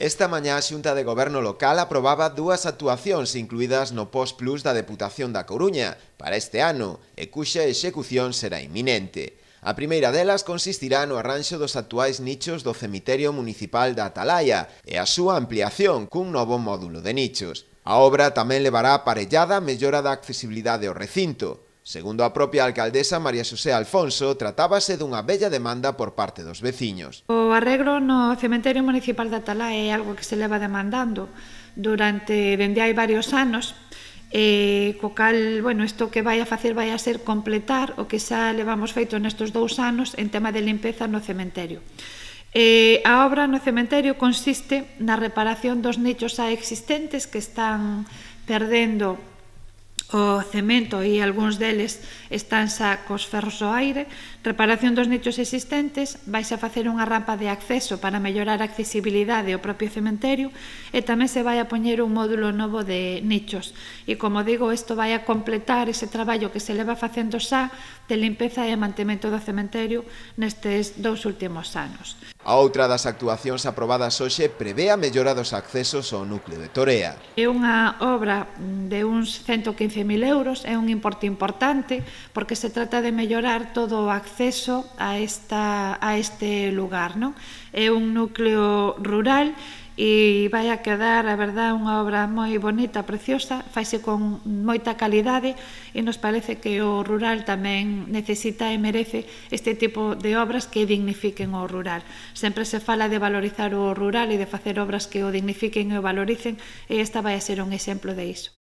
Esta mañá a Xunta de Goberno Local aprobaba dúas actuacións incluídas no Post Plus da Deputación da Coruña para este ano e cuxa execución será inminente. A primeira delas consistirá no arranxo dos actuais nichos do cemiterio municipal da Atalaya e a súa ampliación cun novo módulo de nichos. A obra tamén levará aparellada a mellora da accesibilidade ao recinto, Segundo a propia alcaldesa María Xosé Alfonso, tratábase dunha bella demanda por parte dos veciños. O arreglo no cementerio municipal de Atalá é algo que se leva demandando durante dende hai varios anos, eh, co cal, bueno, isto que vai a facer vai a ser completar o que xa levamos feito nestos dous anos en tema de limpeza no cementerio. Eh, a obra no cementerio consiste na reparación dos nichos xa existentes que están perdendo o cemento e algúns deles están xa cos ferros ao aire, reparación dos nichos existentes, vais a facer unha rampa de acceso para mellorar a accesibilidade ao propio cementerio e tamén se vai a poñer un módulo novo de nichos. E como digo, isto vai a completar ese traballo que se leva facendo xa de limpeza e mantemento do cementerio nestes dous últimos anos. A outra das actuacións aprobadas hoxe prevé a mellora dos accesos ao núcleo de Torea. É unha obra de uns 115.000 euros, é un importe importante, porque se trata de mellorar todo o acceso a, esta, a este lugar. Non? É un núcleo rural e vai a quedar, a verdad, unha obra moi bonita, preciosa, faise con moita calidade e nos parece que o rural tamén necesita e merece este tipo de obras que dignifiquen o rural. Sempre se fala de valorizar o rural e de facer obras que o dignifiquen e o valoricen e esta vai a ser un exemplo de iso.